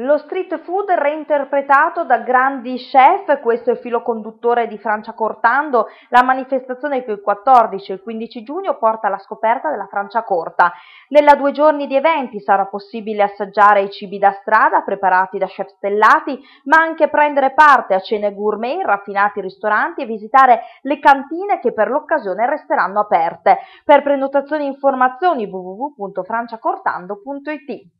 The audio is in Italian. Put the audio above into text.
Lo street food reinterpretato da grandi chef, questo è il filo conduttore di Francia Cortando, la manifestazione che il 14 e il 15 giugno porta alla scoperta della Francia Corta. Nella due giorni di eventi sarà possibile assaggiare i cibi da strada preparati da chef stellati, ma anche prendere parte a cene gourmet in raffinati ristoranti e visitare le cantine che per l'occasione resteranno aperte. Per prenotazioni e informazioni www.franciacortando.it